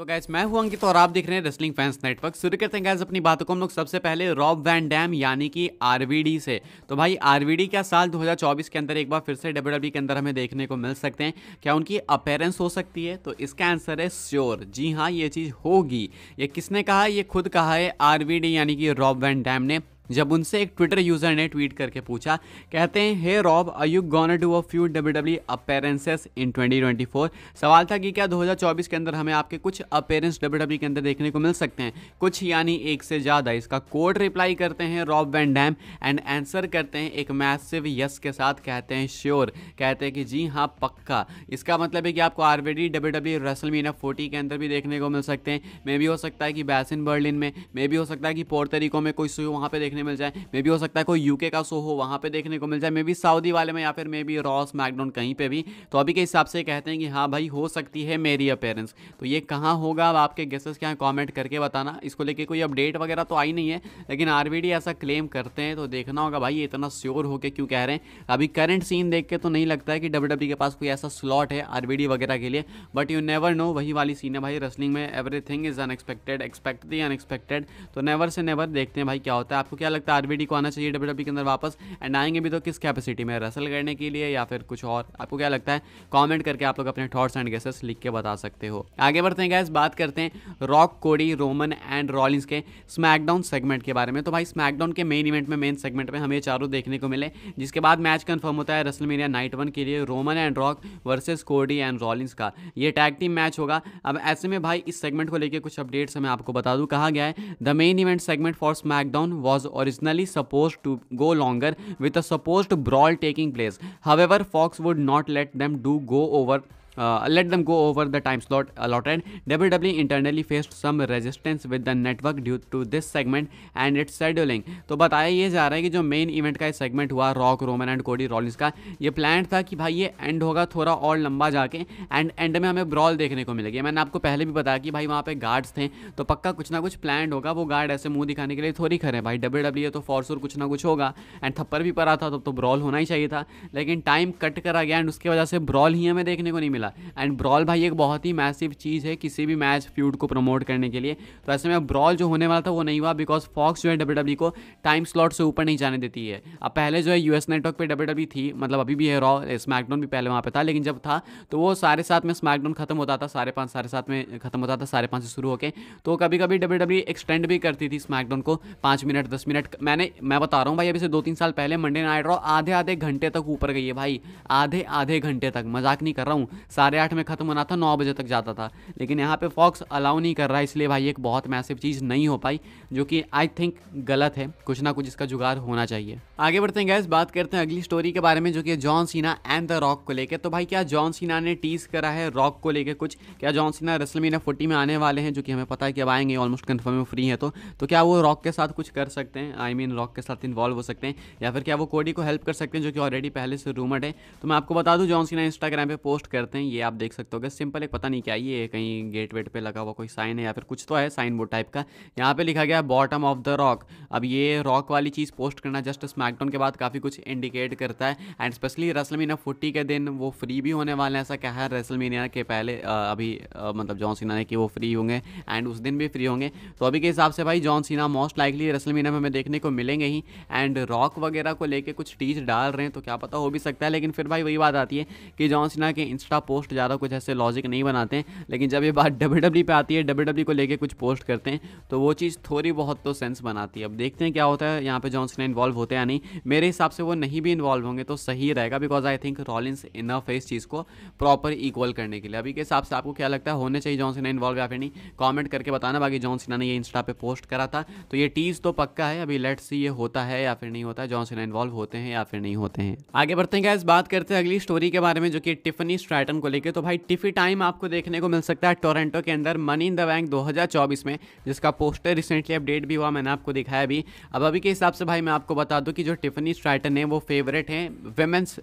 तो गैस मैं हुआ अंकित तो और आप देख रहे हैं रेसलिंग फैंस नेटवर्क शुरू करते हैं गैस अपनी बातों को हम लोग सबसे पहले रॉब वैन डैम यानी कि आरवीडी से तो भाई आरवीडी क्या साल 2024 के अंदर एक बार फिर से डब्ल्यू e के अंदर हमें देखने को मिल सकते हैं क्या उनकी अपेयरेंस हो सकती है तो इसका आंसर है श्योर जी हाँ ये चीज़ होगी ये किसने कहा ये खुद कहा है आर यानी कि रॉब वैन डैम ने जब उनसे एक ट्विटर यूजर ने ट्वीट करके पूछा कहते हैं hey Rob I you gonna do a few W W appearances in 2024 सवाल था कि क्या 2024 के अंदर हमें आपके कुछ अपेरेंस डब्ल्यू डब्ल्यू के अंदर देखने को मिल सकते हैं कुछ यानी एक से ज़्यादा इसका कोड रिप्लाई करते हैं Rob Van Dam and answer करते हैं एक मैसिव यस के साथ कहते हैं श्योर कहते हैं कि जी हाँ पक्का इसका मतलब है कि आपको D W W WrestleMania forty के अंदर भी देखने को मिल सकते हैं मे भी हो सकता है कि बैसिन बर्लिन में मे भी हो सकता है कि पोर्तरिको में कोई सुई वहाँ पर देखने देखने मिल जाए मे भी हो सकता है कोई यूके का शो हो वहाँ पे देखने को मिल जाए मे भी सऊदी वाले में या फिर मे भी रॉस मैकडोन कहीं पे भी तो अभी के हिसाब से कहते हैं कि हाँ भाई हो सकती है मेरी अपेयरेंस तो ये कहाँ होगा अब आपके गेसेस क्या कॉमेंट करके बताना इसको लेके कोई अपडेट वगैरह तो आई नहीं है लेकिन आर ऐसा क्लेम करते हैं तो देखना होगा भाई इतना श्योर होकर क्यों कह रहे हैं अभी करंट सीन देख के तो नहीं लगता है कि डब्ल्यू e के पास कोई ऐसा स्लॉट है आर वगैरह के लिए बट यू नेवर नो वही वाली सीन है भाई रेसलिंग में everything is unexpected expect the unexpected तो नेवर से नेवर देखते हैं भाई क्या होता है आपको क्या क्या लगता है आरबीडी को आना चाहिए डब्ल्यू e के अंदर वापस एंड आएंगे भी तो किस कैपेसिटी में रसल करने के लिए या फिर कुछ और आपको क्या लगता है कॉमेंट करके आप लोग अपने थॉट्स एंड गेसेस लिख के बता सकते हो आगे बढ़ते हैं गैस बात करते हैं Rock Cody Roman and Rollins के स्मैकडाउन सेगमेंट के बारे में तो भाई स्मैकडाउन के मेन इवेंट में मेन सेगमेंट में हमें चारों देखने को मिले जिसके बाद मैच कन्फर्म होता है रसल मीनिया नाइट वन के लिए Roman and Rock versus Cody and Rollins का ये टैग टीम मैच होगा अब ऐसे में भाई इस सेगमेंट को लेकर कुछ अपडेट्स मैं आपको बता दूँ कहा गया है the main event segment for SmackDown was originally supposed to go longer with a supposed brawl taking place. However, Fox would not let them do go over uh, let them go over the time slot allotted. WWE internally faced some resistance with the network due to this segment and its scheduling. तो बताया ये जा रहा है कि जो main event का segment हुआ Rock Roman and Cody Rollins का ये प्लान था कि भाई ये एंड होगा थोड़ा और लंबा जाके एंड एंड में हमें ब्रॉल देखने को मिलेगी मैंने आपको पहले भी बताया कि भाई वहाँ पे गार्ड्स थे तो पक्का कुछ ना कुछ प्लान होगा वो गार्ड ऐसे मुंह दिखाने के लिए थोड़ी खड़े भाई डब्ल्यू डब्ल्यू ये तो फोर्सोर कुछ ना कुछ होगा एंड थप्पर भी पड़ा था तब तो, तो ब्रॉल होना ही चाहिए था लेकिन टाइम कट करा गया एंड उसकी वजह से ब्रॉल ही हमें देखने को नहीं मिला मिला एंड ब्रॉल भाई एक बहुत ही मैसिव चीज़ है किसी भी मैच फ्यूड को प्रमोट करने के लिए तो ऐसे में ब्रॉल जो होने वाला था वो नहीं हुआ बिकॉज फॉक्स जो है डब्ल्यू e को टाइम स्लॉट से ऊपर नहीं जाने देती है अब पहले जो है यूएस नेटवर्क पर डब्ल्यू थी मतलब अभी भी है रॉ स्मैकडाउन भी पहले वहाँ पर था लेकिन जब था तो वो सारे साथ में स्मैकडाउन खत्म होता था साढ़े पाँच साढ़े सात में खत्म होता था साढ़े पाँच से शुरू होकर तो कभी कभी डब्ल्यू एक्सटेंड भी करती थी स्मैकडाउन को पाँच मिनट दस मिनट मैंने मैं बता रहा हूँ भाई अभी से दो तीन साल पहले मंडे नाइट रॉ आधे आधे घंटे तक ऊपर गई है भाई आधे आधे घंटे तक मजाक नहीं कर रहा हूँ साढ़े आठ में ख़त्म होना था नौ बजे तक जाता था लेकिन यहाँ पे फॉक्स अलाउ नहीं कर रहा है इसलिए भाई एक बहुत मैसिव चीज़ नहीं हो पाई जो कि आई थिंक गलत है कुछ ना कुछ इसका जुगाड़ होना चाहिए आगे बढ़ते हैं गैस बात करते हैं अगली स्टोरी के बारे में जो कि John Cena and the rock को लेकर तो भाई क्या जॉन सीना ने टीज करा है रॉक को लेकर कुछ क्या जॉन सीना रसलमीना फोर्टी में आने वाले हैं जो कि हमें पता है कि अब आएंगे ऑलमोस्ट कन्फर्म में फ्री है तो, तो क्या वो रॉक के साथ कुछ कर सकते हैं आई मीन रॉक के साथ इन्वॉल्व हो सकते हैं या फिर क्या वो कोडी को हेल्प कर सकते हैं जो कि ऑलरेडी पहले से रूमर्ड है तो मैं आपको बता दूँ जॉन सीना इंस्टाग्राम पर पोस्ट करते हैं हैं ये आप देख सकते होगे सिंपल एक पता नहीं क्या ये कहीं गेट वेट पर लगा हुआ कोई साइन है या फिर कुछ तो है साइन बोर्ड टाइप का यहाँ पर लिखा गया बॉटम ऑफ द रॉक अब ये रॉक वाली चीज़ पोस्ट करना जस्ट स्मैकडाउन के बाद काफ़ी कुछ इंडिकेट करता है एंड स्पेशली रसलमीना फोर्टी के दिन वो फ्री भी होने वाले हैं ऐसा क्या है रसलमीना के पहले अभी मतलब जॉन सीना ने कि वो फ्री होंगे एंड उस दिन भी फ्री होंगे तो अभी के हिसाब से भाई जॉन सीना मोस्ट लाइकली रसलमीना में हमें देखने को मिलेंगे ही एंड रॉक वगैरह को लेके कुछ टीज डाल रहे हैं तो क्या पता हो भी सकता है लेकिन फिर भाई वही बात आती है कि जॉन सीना के इंस्टा पोस्ट ज़्यादा कुछ ऐसे लॉजिक नहीं बनाते हैं लेकिन जब ये बात डब्ल्यू e पे आती है डब्ल्यू e को लेके कुछ पोस्ट करते हैं तो वो चीज़ थोड़ी बहुत तो सेंस बनाती है अब देखते हैं क्या होता है यहाँ पर जॉनसन इन्वॉल्व होते या नहीं मेरे हिसाब से वो नहीं भी इन्वॉल्व होंगे तो सही रहेगा because I think Rollins enough है इस चीज़ को प्रॉपर इक्वल करने के लिए अभी के हिसाब से आपको क्या लगता है होने चाहिए जॉनसन इन्वॉल्व या फिर नहीं कॉमेंट करके बताना बाकी जॉनसन ने ये इंस्टा पे पोस्ट करा था तो ये टीज़ तो पक्का है अभी लेट सी ये होता है या फिर नहीं होता है जॉनसन इन्वॉल्व होते हैं या फिर नहीं होते हैं आगे बढ़ते हैं क्या बात करते हैं अगली स्टोरी के बारे में जो कि टिफनी स्ट्रैटन को लेकर तो भाई टिफी टाइम आपको देखने को मिल सकता है टोरेंटो के अंदर मनी इन द बैंक 2024 में जिसका पोस्टर रिसेंटली अपडेट भी हुआ मैंने आपको दिखाया भी अब अभी के हिसाब से भाई मैं आपको बता दूं कि जो टिफनी स्ट्राइटन है वो फेवरेट हैं women's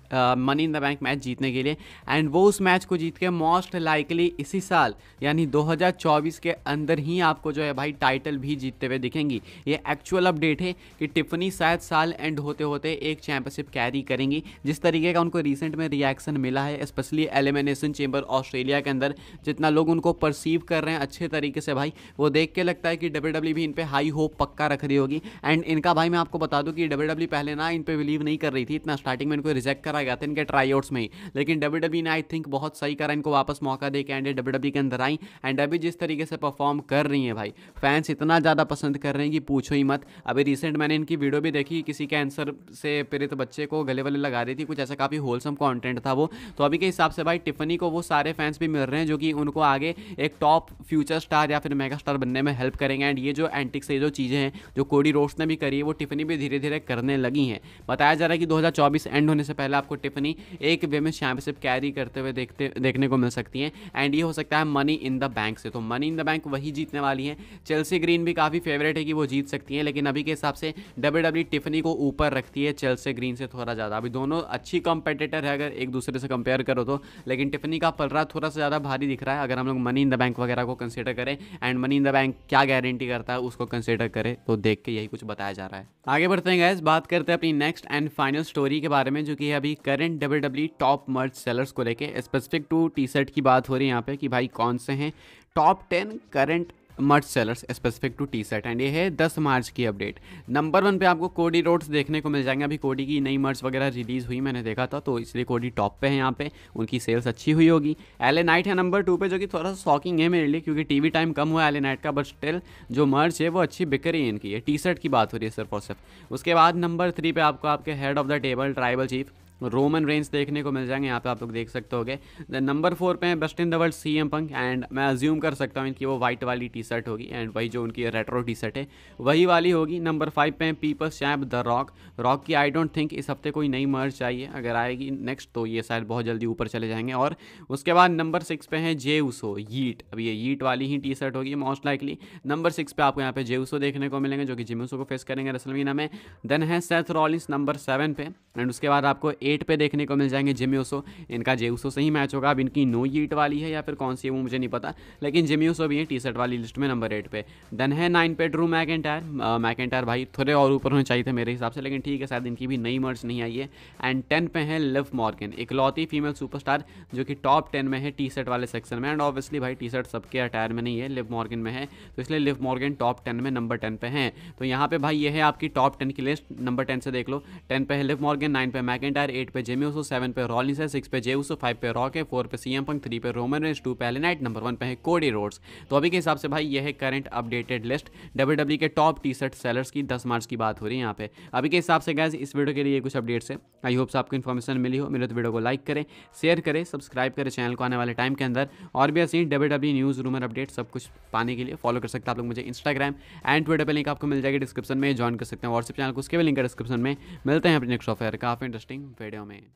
money in the bank match जीतने के लिए एंड वो उस मैच को जीत के मोस्ट लाइकली इसी साल यानी 2024 के अंदर ही आपको जो है भाई टाइटल भी जीतते हुए दिखेंगी ये एक्चुअल अपडेट है कि टिफनी शायद साल एंड होते होते एक चैंपियनशिप कैरी करेंगी जिस तरीके का उनको रिसेंट में रिएक्शन मिला है specially elimination examination chamber Australia के अंदर जितना लोग उनको परसीव कर रहे हैं अच्छे तरीके से भाई वो देख के लगता है कि डब्ल्यू डब्ल्यू e भी इन पर हाई होप पक्का रख रही होगी एंड इनका भाई मैं आपको बता दूँ कि डब्ल्यू डब्ल्यू e पहले ना इन पर बिलीव नहीं कर रही थी इतना स्टार्टिंग में इनको रिजेक्ट करा गया था इनके ट्राई आउट्स में ही लेकिन डब्ल्यू डब्ल्यू e ने आई थिंक बहुत सही करा इनको वापस मौका दे के एंड डब्ल्यू डब्ल्यू के अंदर आई एंड अभी जिस तरीके से परफॉर्म कर रही हैं भाई फैंस इतना ज़्यादा पसंद कर रहे हैं कि पूछो ही मत अभी रिसेंट मैंने इनकी वीडियो भी देखी किसी कैंसर से पीड़ित बच्चे को गले वले लगा रही थी कुछ ऐसा काफ़ी होलसम कॉन्टेंट था वो तो अभी के हिसाब से भाई टिफनी को वो सारे फैंस भी मिल रहे हैं जो कि उनको आगे एक टॉप फ्यूचर स्टार या फिर मेगा स्टार बनने में हेल्प करेंगे एंड ये जो एंटिक्स ये जो चीज़ें हैं जो कोडी रोड्स ने भी करी है वो टिफनी भी धीरे धीरे करने लगी हैं बताया जा रहा है कि दो एंड होने से पहले आपको टिफनी एक वे में सिप कैरी करते हुए देखते देखने को मिल सकती हैं एंड ये हो सकता है मनी इन द बैंक से तो मनी इन द बैंक वही जीतने वाली है चेल्सी ग्रीन भी काफ़ी फेवरेट है कि वो जीत सकती हैं लेकिन अभी के हिसाब से डब्ल्यू डब्ल्यू e टिफनी को ऊपर रखती है चेल्सी ग्रीन से थोड़ा ज़्यादा अभी दोनों अच्छी कॉम्पिटेटर है अगर एक दूसरे से कंपेयर करो तो लेकिन लेकिन टिफनी का पलरा थोड़ा सा ज़्यादा भारी दिख रहा है अगर हम लोग मनी इन द बैंक वगैरह को कंसिडर करें and money in the bank क्या गारंटी करता है उसको कंसिडर करें तो देख के यही कुछ बताया जा रहा है आगे बढ़ते हैं गैस बात करते हैं अपनी नेक्स्ट एंड फाइनल स्टोरी के बारे में जो कि अभी current W W top merch sellers को लेकर स्पेसिफिक टू टी शर्ट की बात हो रही है यहाँ पे कि भाई कौन से हैं top ten current merch sellers specific to T set and ये है दस मार्च की अपडेट नंबर वन पे आपको कोडी रोड्स देखने को मिल जाएंगे अभी कोडी की नई मर्च वगैरह रिलीज़ हुई मैंने देखा था तो इसलिए कोडी टॉप पे है यहाँ पे उनकी सेल्स अच्छी हुई होगी एले नाइट है नंबर टू पे जो कि थोड़ा सा शॉकिंग है मेरे लिए क्योंकि टीवी टाइम कम हुआ एले नाइट का बट स्टिल जो मर्च है वो अच्छी बिक रही है इनकी टी शर्ट की बात हो रही है सिर्फ और सिर्फ उसके बाद नंबर थ्री पे आपको आपके head of the table tribal chief Roman Reigns देखने को मिल जाएंगे यहाँ पे आप लोग देख सकते गए देन नंबर फोर पे हैं best in the world C M Punk and मैं अज्यूम कर सकता हूँ इनकी वो वाइट वाली टी शर्ट होगी एंड वही जो उनकी रेट्रो टी शर्ट है वही वाली होगी नंबर फाइव पे है people's champ the Rock Rock की आई डोंट थिंक इस हफ्ते कोई नई मर्ज चाहिए अगर आएगी नेक्स्ट तो ये शायद बहुत जल्दी ऊपर चले जाएंगे और उसके बाद नंबर सिक्स पे है जे उसो यीट अब ये यीट वाली ही टी शर्ट होगी मोस्ट लाइकली नंबर सिक्स पे आपको यहाँ पे जे उसो देखने को मिलेंगे जो कि जिमूसो को फेस करेंगे रसलमीना में देन है सेथ रॉलिस नंबर सेवन पे एंड उसके बाद आपको एट पे देखने को मिल जाएंगे जेम्योसो इनका जेउसो से ही मैच होगा अब इनकी नो ईट वाली है या फिर कौन सी है वो मुझे नहीं पता लेकिन जेम्योसो भी है टी शर्ट वाली लिस्ट में नंबर एट पे देन है नाइन पे Drew McIntyre McIntyre भाई थोड़े और ऊपर होने चाहिए थे मेरे हिसाब से लेकिन ठीक है शायद इनकी भी नई मर्ज नहीं आई है एंड टेन पे है लिव मॉर्गन इकलौती फीमेल सुपरस्टार जो कि टॉप टेन में है टी शर्ट वाले सेक्शन में एंड ऑब्वियसली भाई टी शर्ट सबके अटायर में नहीं है लिव मॉर्गन में है तो इसलिए लिव मॉर्गन टॉप टेन में नंबर टेन पे है तो यहाँ पे भाई ये है आपकी टॉप टेन की लिस्ट नंबर टेन से देख लो टेन पे है लिव मॉर्गन नाइन पे मैक एंड टायर एट पे जेमी ओसो सेवन पे रॉलिस है सिक्स पे जे जेउसो फाइव पे रॉक है फोर पे सीएम पंक थ्री पे रोमन रेंस टू पहले नाइट नंबर वन पे है कोडी रोड्स तो अभी के हिसाब से भाई यह है करंट अपडेटेड लिस्ट डब्ल्यू के टॉप टी शर्ट सेलर्स की दस मार्च की बात हो रही है यहाँ पे अभी के हिसाब से गैस इस वीडियो के लिए कुछ अपडेट्स है आई होप्स आपको इन्फॉर्मेशन मिली हो मेरे तो वीडियो को लाइक करें शेयर करें सब्सक्राइब करें चैनल को आने वाले टाइम के अंदर और भी ऐसी डब्ल्यू न्यूज़ रूमर अपडेट सब कुछ पाने के लिए फॉलो कर सकते हैं आप लोग मुझे इंस्टाग्राम एंड ट्विटर पर लिंक आपको मिल जाएगी डिस्क्रिप्शन में ज्वाइन कर सकते हैं व्हाट्सएप चैनल को उसके भी लिंक है डिस्क्रिप्शन में मिलते हैं अपने नेक्स्ट ऑफेयर काफ़ी इंटरेस्टिंग वीडियो में